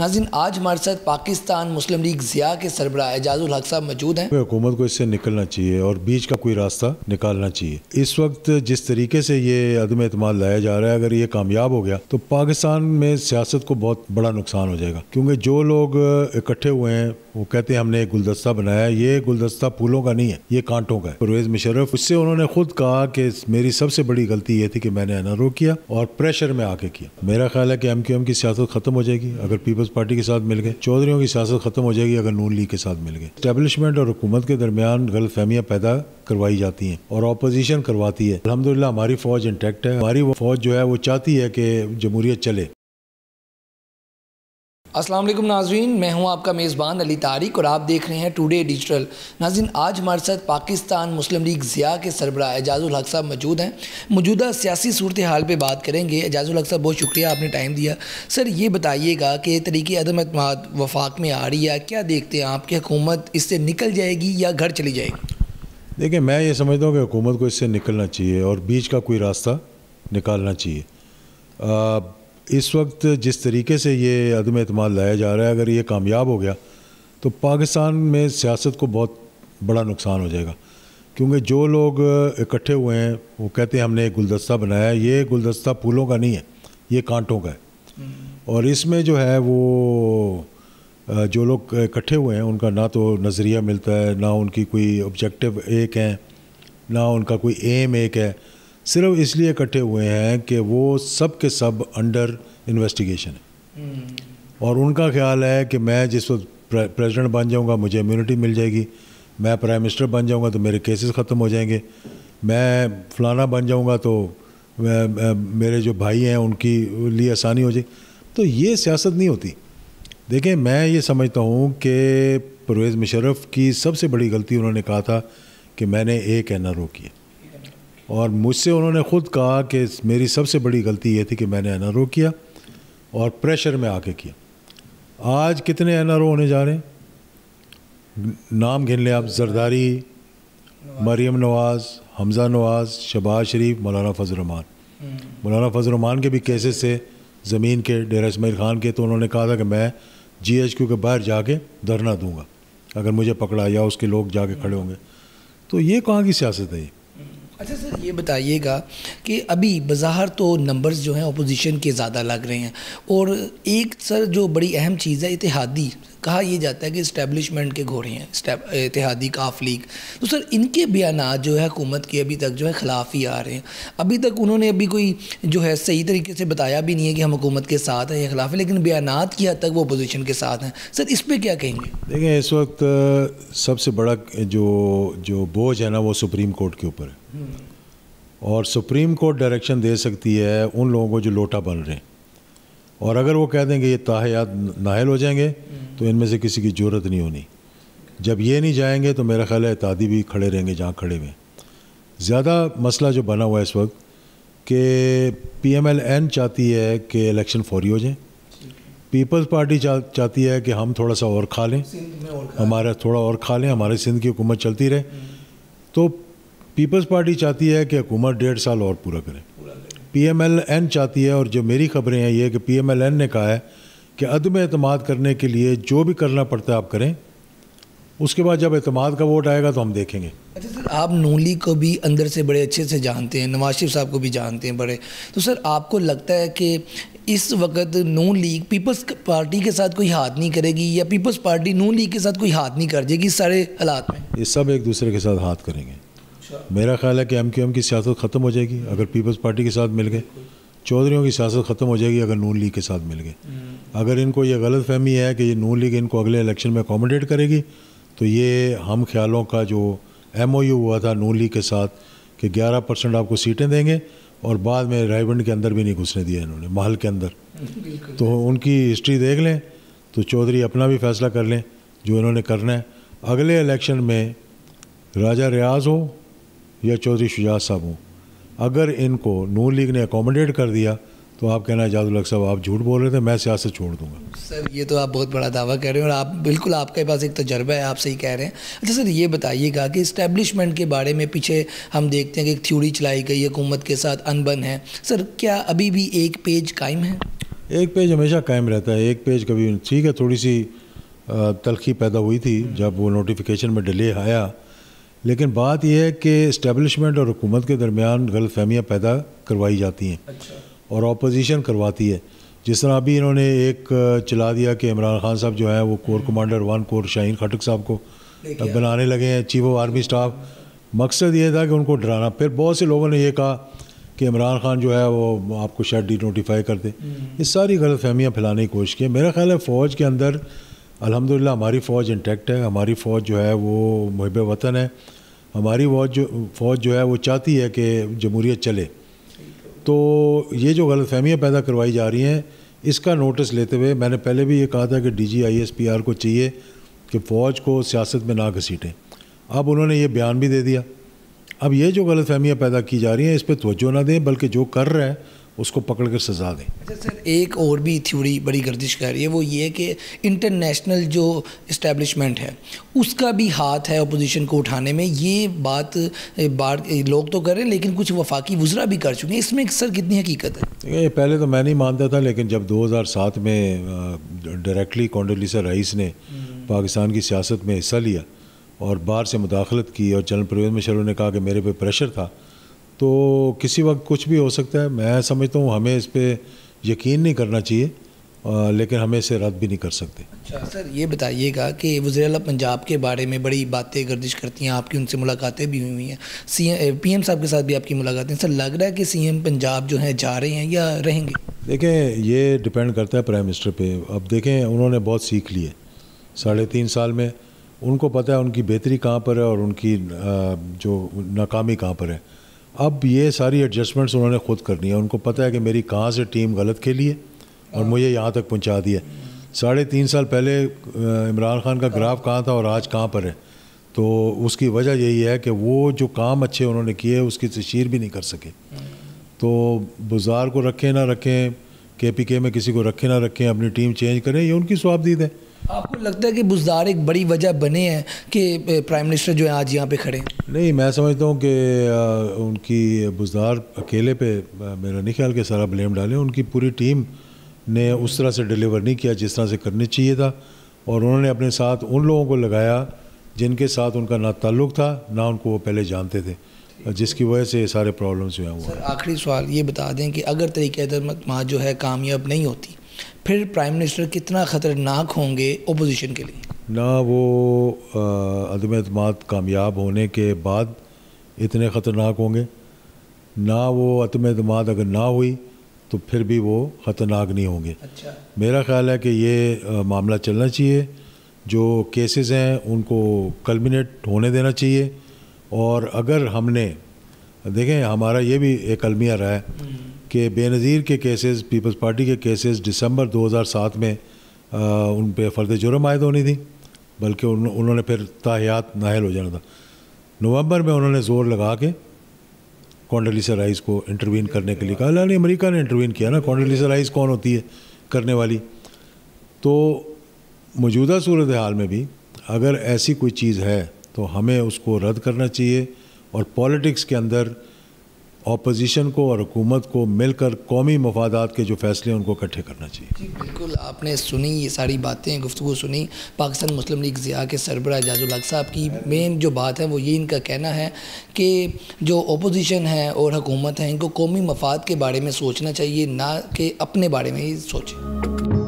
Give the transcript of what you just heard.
नाजिन आज हमारे साथ पाकिस्तान मुस्लिम लीग जिया के सरबरा एजाजुल हक साहब मौजूद हैं हुकूमत को इससे निकलना चाहिए और बीच का कोई रास्ता निकालना चाहिए इस वक्त जिस तरीके से ये अदम एतम लाया जा रहा है अगर ये कामयाब हो गया तो पाकिस्तान में सियासत को बहुत बड़ा नुकसान हो जाएगा क्योंकि जो लोग इकट्ठे हुए हैं वो कहते हैं हमने एक गुलदस्ता बनाया ये गुलदस्ता फूलों का नहीं है ये कांटों का है परवेज मुशर्रफ उससे उन्होंने खुद कहा कि मेरी सबसे बड़ी गलती ये थी कि मैंने एन किया और प्रेशर में आके किया मेरा ख्याल है कि एम क्यू एम की सियासत खत्म हो जाएगी अगर पीपल्स पार्टी के साथ मिल गए चौधरीों की सियासत खत्म हो जाएगी अगर नून लीग के साथ मिल गए स्टैब्लिशमेंट और हुकूमत के दरमियान गलतफहमियाँ पैदा करवाई जाती हैं और अपोजिशन करवाती है अलहमदिल्ला हमारी फौज इंटैक्ट है हमारी वो फौज जो है वो चाहती है कि जमहूरियत चले अस्सलाम वालेकुम नाजरीन मैं हूं आपका मेज़बान अली तारिक और आप देख रहे हैं टुडे डिजिटल नाजीन आज हमारे साथ पाकिस्तान मुस्लिम लीग ज़िया के सरबरा एजाज़ुल हक साहब मौजूद हैं मौजूदा सियासी सूरत हाल पर बात करेंगे एजाज़ुल हक साहब बहुत शुक्रिया आपने टाइम दिया सर ये बताइएगा कि तरीके अदम अतमाद वफाक में आ रही है क्या देखते हैं आपकी हुकूमत इससे निकल जाएगी या घर चली जाएगी देखिए मैं ये समझता हूँ कि हुकूमत को इससे निकलना चाहिए और बीच का कोई रास्ता निकालना चाहिए इस वक्त जिस तरीके से ये अदम अतम लाया जा रहा है अगर ये कामयाब हो गया तो पाकिस्तान में सियासत को बहुत बड़ा नुकसान हो जाएगा क्योंकि जो लोग इकट्ठे हुए हैं वो कहते हैं हमने एक गुलदस्ता बनाया ये गुलदस्ता फूलों का नहीं है ये कांटों का है हम्म। और इसमें जो है वो जो लोग इकट्ठे हुए हैं उनका ना तो नज़रिया मिलता है ना उनकी कोई ऑब्जेक्टिव एक है ना उनका कोई एम एक है सिर्फ इसलिए इकट्ठे हुए हैं कि वो सब के सब अंडर इन्वेस्टिगेशन है हम्म। और उनका ख्याल है कि मैं जिस वक्त प्रेसिडेंट बन जाऊंगा मुझे इम्यूनिटी मिल जाएगी मैं प्राइम मिनिस्टर बन जाऊंगा तो मेरे केसेस ख़त्म हो जाएंगे मैं फलाना बन जाऊंगा तो मेरे जो भाई हैं उनकी लिए आसानी हो जाएगी तो ये सियासत नहीं होती देखें मैं ये समझता हूँ कि परवेज़ मुशरफ की सबसे बड़ी गलती उन्होंने कहा था कि मैंने एक एन आर ओ किया और मुझसे उन्होंने ख़ुद कहा कि मेरी सबसे बड़ी गलती ये थी कि मैंने एन किया और प्रेशर में आके किया आज कितने एन होने जा रहे हैं नाम घिन लें आप जरदारी मरीम नवाज़ हमज़ा नवाज़ शबाज शरीफ मौलाना फजलरमान हम्म। मौलाना फजलरमान के भी केसेस से ज़मीन के डेरा इसमाइल ख़ान के तो उन्होंने कहा था कि मैं जी एच क्यू के बाहर जाके धरना दूंगा अगर मुझे पकड़ा या उसके लोग जाके खड़े होंगे तो ये कहाँ की सियासत है ये अच्छा सर ये बताइएगा कि अभी बाज़ार तो नंबर्स जो हैं अपोजिशन के ज़्यादा लग रहे हैं और एक सर जो बड़ी अहम चीज़ है इतिहादी कहा यह जाता है कि इस्टेबलिशमेंट के घोड़े हैं इतिहादी काफ लीग तो सर इनके बयान जो है हुकूमत के अभी तक जो है ख़िलाफ़ ही आ रहे हैं अभी तक उन्होंने अभी कोई जो है सही तरीके से बताया भी नहीं है कि हम हुकूमत के साथ हैं या खिलाफ है लेकिन बयान की हद तक वो अपोजिशन के साथ हैं सर इस पर क्या कहेंगे देखें इस वक्त सबसे बड़ा जो जो बोझ है ना वो सुप्रीम कोर्ट के ऊपर है और सुप्रीम कोर्ट डायरेक्शन दे सकती है उन लोगों को जो लोटा बन रहे हैं और अगर वो कह देंगे ये ताहयात नाहल हो जाएंगे तो इनमें से किसी की ज़रूरत नहीं होनी जब ये नहीं जाएंगे तो मेरा ख्याल है तादी भी खड़े रहेंगे जहाँ खड़े हुए ज़्यादा मसला जो बना हुआ है इस वक्त कि पी एम एल एन चाहती है कि इलेक्शन फौरी हो जाए पीपल्स पार्टी चा, चाहती है कि हम थोड़ा सा और खा लें हमारा थोड़ा और खा लें हमारे सिंध की हुकूमत चलती रहे तो पीपल्स पार्टी चाहती है कि हुकूमत डेढ़ साल और पूरा करें पी एम एल एन चाहती है और जो मेरी खबरें हैं ये कि पी एम एल एन ने कहा है कि अदम अतमाद करने के लिए जो भी करना पड़ता है आप करें उसके बाद जब अतमाद का वोट आएगा तो हम देखेंगे अच्छा सर आप नूली लीग को भी अंदर से बड़े अच्छे से जानते हैं नवाज शरीफ साहब को भी जानते हैं बड़े तो सर आपको लगता है कि इस वक्त नू लीग पीपल्स पार्टी के साथ कोई हाथ नहीं करेगी या पीपल्स पार्टी नू लीग के साथ कोई हाथ नहीं कर देगी सारे हालात में ये सब एक दूसरे के साथ हाथ करेंगे अच्छा। मेरा ख्याल है कि एम क्यू एम की सियासत ख़त्म हो जाएगी अगर पीपल्स पार्टी के साथ मिल गए चौधरीों की सियासत ख़त्म हो जाएगी अगर नून लीग के साथ मिल गए हम्म। अगर इनको ये गलत फहमी है कि ये नून लीग इनको अगले इलेक्शन में अकोमोडेट करेगी तो ये हम ख्यालों का जो एम हुआ था नून लीग के साथ कि ग्यारह परसेंट आपको सीटें देंगे और बाद में रायबंड के अंदर भी नहीं घुसने दिया इन्होंने महल के अंदर तो उनकी हिस्ट्री देख लें तो चौधरी अपना भी फैसला कर लें जो इन्होंने करना है अगले इलेक्शन में राजा रियाज हो या चौधरी शुजात साहब हों अगर इनको नून लीग ने अकोमोडेट कर दिया तो आप कहना जादू साहब आप झूठ बोल रहे थे मैं सियासत छोड़ दूंगा सर ये तो आप बहुत बड़ा दावा कर रहे हैं और आप बिल्कुल आपके पास एक तजर्बा है आप सही कह रहे हैं अच्छा सर ये बताइएगा कि इस्टेब्लिशमेंट के बारे में पीछे हम देखते हैं कि एक थ्योरी चलाई गई हुकूमत के साथ अनबन है सर क्या अभी भी एक पेज कायम है एक पेज हमेशा कायम रहता है एक पेज कभी ठीक है थोड़ी सी तलखी पैदा हुई थी जब वो नोटिफिकेशन में डिले आया लेकिन बात यह है कि इस्टेबलिशमेंट और हुकूमत के दरमियान गलतफहमियाँ पैदा करवाई जाती हैं अच्छा। और अपोजिशन करवाती है जिस तरह अभी इन्होंने एक चला दिया कि इमरान खान साहब जो है वो corps hmm. Commander one corps Shaheen Khattak साहब को बनाने लगे हैं चीफ ऑफ आर्मी स्टाफ मकसद ये था कि उनको डराना फिर बहुत से लोगों ने यह कहा कि इमरान खान जो है वो आपको शायद डी नोटिफाई कर दे हम्म। ये सारी गलत फहमियाँ फैलाने की कोशिश की मेरा ख्याल है फ़ौज के अंदर अल्हम्दुलिल्लाह हमारी फ़ौज इंटैक्ट है हमारी फ़ौज जो है वो महब वतन है हमारी फौज जो फ़ौज जो है वो चाहती है कि जमहूरियत चले तो ये जो ग़लत फहमियाँ पैदा करवाई जा रही हैं इसका नोटिस लेते हुए मैंने पहले भी ये कहा था कि D G I S P R को चाहिए कि फ़ौज को सियासत में ना घसीटें अब उन्होंने ये बयान भी दे दिया अब ये जो गलत फहमियाँ पैदा की जा रही हैं इस पर तोज्जो ना दें बल्कि जो कर रहे हैं उसको पकड़ कर सजा दें अच्छा सर एक और भी थ्योरी बड़ी गर्दिश कर रही है वो ये है कि इंटरनेशनल जो इस्टेब्लिशमेंट है उसका भी हाथ है अपोजिशन को उठाने में ये बात बार लोग तो कर रहे हैं लेकिन कुछ वफाकी वजरा भी कर चुके हैं इसमें सर कितनी हकीकत है ये पहले तो मैं नहीं मानता था लेकिन जब 2007 में डायरेक्टली कौंडलीसा रईस ने हम्म। पाकिस्तान की सियासत में हिस्सा लिया और बाहर से मुदाखलत की और जनरल प्रवेद मिश्रो ने कहा कि मेरे पे प्रेशर था तो किसी वक्त कुछ भी हो सकता है मैं समझता हूँ हमें इस पर यकीन नहीं करना चाहिए लेकिन हमें इसे रद्द भी नहीं कर सकते अच्छा सर ये बताइएगा कि वजी पंजाब के बारे में बड़ी बातें गर्दिश करती हैं आपकी उनसे मुलाकातें भी हुई हैं सी पी साहब के साथ भी आपकी मुलाकातें सर लग रहा है कि सी पंजाब जो है जा रहे हैं या रहेंगे देखें ये डिपेंड करता है प्राइम मिनिस्टर पर अब देखें उन्होंने बहुत सीख ली है साढ़े तीन साल में उनको पता है उनकी बेहतरी कहाँ पर है और उनकी जो नाकामी कहाँ पर है अब ये सारी एडजस्टमेंट्स उन्होंने खुद करनी है उनको पता है कि मेरी कहाँ से टीम गलत खेली है और हाँ। मुझे यहाँ तक पहुँचा दिया साढ़े तीन साल पहले इमरान खान का ग्राफ कहाँ था और आज कहाँ पर है तो उसकी वजह यही है कि वो जो काम अच्छे उन्होंने किए उसकी तशहर भी नहीं कर सके हाँ। तो बाजार को रखें ना रखें के पी के में किसी को रखें ना रखें अपनी टीम चेंज करें ये उनकी स्वाबदीद है आपको लगता है कि बुजदार एक बड़ी वजह बने हैं कि प्राइम मिनिस्टर जो है आज यहाँ पे खड़े नहीं मैं समझता हूँ कि उनकी बुजदार अकेले पे मेरा नहीं ख्याल कि सारा ब्लेम डालें उनकी पूरी टीम ने उस तरह से डिलीवर नहीं किया जिस तरह से करनी चाहिए था और उन्होंने अपने साथ उन लोगों को लगाया जिनके साथ उनका ना ताल्लुक था ना उनको वो पहले जानते थे जिसकी वजह से ये सारे प्रॉब्लम्स हुए हुआ आखिरी सवाल ये बता दें कि अगर तरीके माँ जो है कामयाब नहीं होती फिर प्राइम मिनिस्टर कितना ख़तरनाक होंगे ओपोजिशन के लिए ना वो अदम अतम कामयाब होने के बाद इतने ख़तरनाक होंगे ना वो अदम अतमाद अगर ना हुई तो फिर भी वो ख़तरनाक नहीं होंगे अच्छा मेरा ख्याल है कि ये आ, मामला चलना चाहिए जो केसेस हैं उनको कलमिनेट होने देना चाहिए और अगर हमने देखें हमारा ये भी एक अलमिया रहा है हम्म। कि बेनज़ीर के केसेस पीपल्स पार्टी के केसेस दिसंबर 2007 में आ, उन पर फर्द जुर्म आयद होनी थी बल्कि उन, उन्होंने फिर ताहियात नाहल हो जाना था नवंबर में उन्होंने ज़ोर लगा के कॉन्डलिसा राइस को इंटरवीन करने के लिए कहा अल्लाह ने अमरीका ने इंटरवीन किया ना कॉन्डलिसा राइस कौन होती है करने वाली तो मौजूदा सूरत हाल में भी अगर ऐसी कोई चीज़ है तो हमें उसको रद्द करना चाहिए और पॉलिटिक्स के अंदर अपोजिशन को और हुकूमत को मिलकर कौमी मफादात के जो फैसले उनको इकट्ठे करना चाहिए जी बिल्कुल आपने सुनी ये सारी बातें गुफ्तु सुनी पाकिस्तान मुस्लिम लीग ज़िया के सरबरा एजाजुल साहब की मेन जो बात है वो ये इनका कहना है कि जो अपोजिशन है और हुकूमत है इनको कौमी मफाद के बारे में सोचना चाहिए ना कि अपने बारे में ही सोचें